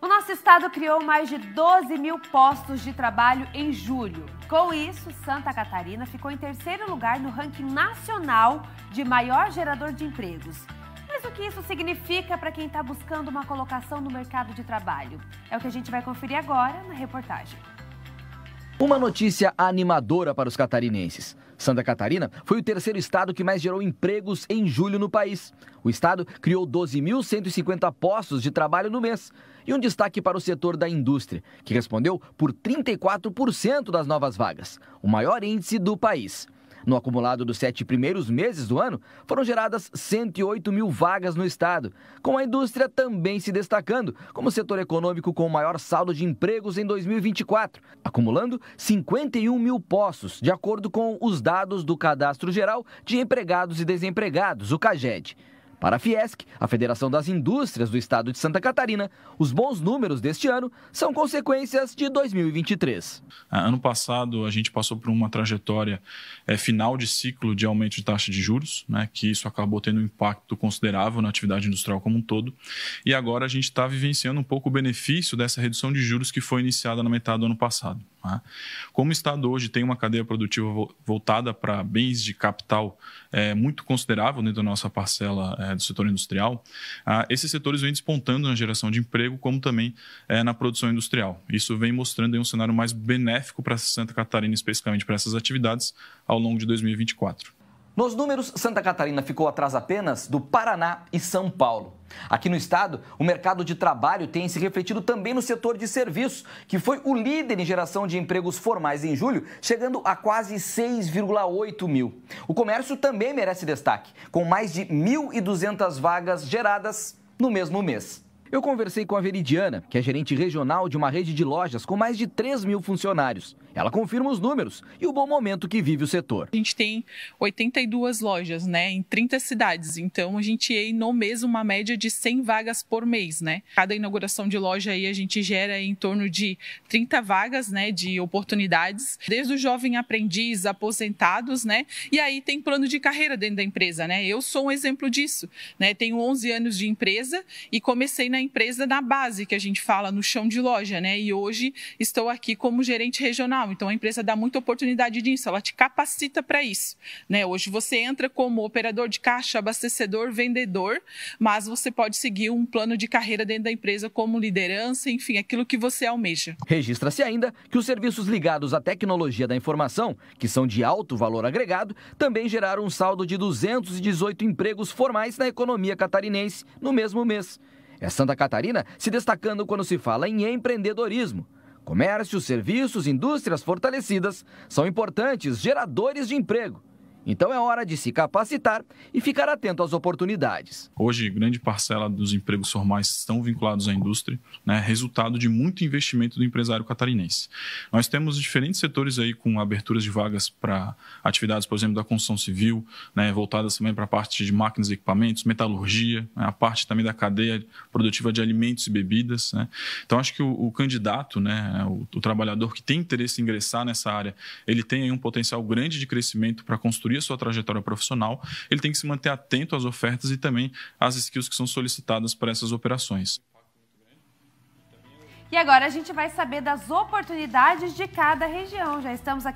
O nosso estado criou mais de 12 mil postos de trabalho em julho. Com isso, Santa Catarina ficou em terceiro lugar no ranking nacional de maior gerador de empregos. Mas o que isso significa para quem está buscando uma colocação no mercado de trabalho? É o que a gente vai conferir agora na reportagem. Uma notícia animadora para os catarinenses. Santa Catarina foi o terceiro estado que mais gerou empregos em julho no país. O estado criou 12.150 postos de trabalho no mês. E um destaque para o setor da indústria, que respondeu por 34% das novas vagas, o maior índice do país. No acumulado dos sete primeiros meses do ano, foram geradas 108 mil vagas no estado, com a indústria também se destacando como setor econômico com o maior saldo de empregos em 2024, acumulando 51 mil postos, de acordo com os dados do Cadastro Geral de Empregados e Desempregados, o CAGED. Para a Fiesc, a Federação das Indústrias do Estado de Santa Catarina, os bons números deste ano são consequências de 2023. Ah, ano passado, a gente passou por uma trajetória é, final de ciclo de aumento de taxa de juros, né, que isso acabou tendo um impacto considerável na atividade industrial como um todo. E agora a gente está vivenciando um pouco o benefício dessa redução de juros que foi iniciada na metade do ano passado. Né? Como o Estado hoje tem uma cadeia produtiva voltada para bens de capital é, muito considerável dentro da nossa parcela é, do setor industrial, ah, esses setores vêm despontando na geração de emprego, como também é, na produção industrial. Isso vem mostrando um cenário mais benéfico para Santa Catarina, especificamente para essas atividades, ao longo de 2024. Nos números, Santa Catarina ficou atrás apenas do Paraná e São Paulo. Aqui no estado, o mercado de trabalho tem se refletido também no setor de serviços, que foi o líder em geração de empregos formais em julho, chegando a quase 6,8 mil. O comércio também merece destaque, com mais de 1.200 vagas geradas no mesmo mês. Eu conversei com a Veridiana, que é gerente regional de uma rede de lojas com mais de 3 mil funcionários. Ela confirma os números e o bom momento que vive o setor. A gente tem 82 lojas, né, em 30 cidades. Então a gente aí é no mês uma média de 100 vagas por mês, né? Cada inauguração de loja aí a gente gera em torno de 30 vagas, né, de oportunidades, desde o jovem aprendiz, aposentados, né? E aí tem plano de carreira dentro da empresa, né? Eu sou um exemplo disso, né? Tenho 11 anos de empresa e comecei na empresa na base que a gente fala no chão de loja, né? E hoje estou aqui como gerente regional profissional. Então, a empresa dá muita oportunidade disso, ela te capacita para isso. Né? Hoje você entra como operador de caixa, abastecedor, vendedor, mas você pode seguir um plano de carreira dentro da empresa como liderança, enfim, aquilo que você almeja. Registra-se ainda que os serviços ligados à tecnologia da informação, que são de alto valor agregado, também geraram um saldo de 218 empregos formais na economia catarinense no mesmo mês. É Santa Catarina se destacando quando se fala em empreendedorismo. Comércio, serviços, indústrias fortalecidas são importantes geradores de emprego então é hora de se capacitar e ficar atento às oportunidades. Hoje, grande parcela dos empregos formais estão vinculados à indústria, né, resultado de muito investimento do empresário catarinense. Nós temos diferentes setores aí com aberturas de vagas para atividades, por exemplo, da construção civil, né, voltadas também para a parte de máquinas e equipamentos, metalurgia, né, a parte também da cadeia produtiva de alimentos e bebidas. Né. Então, acho que o, o candidato, né, o, o trabalhador que tem interesse em ingressar nessa área, ele tem aí um potencial grande de crescimento para construir construir a sua trajetória profissional, ele tem que se manter atento às ofertas e também às skills que são solicitadas para essas operações. E agora a gente vai saber das oportunidades de cada região. Já estamos aqui.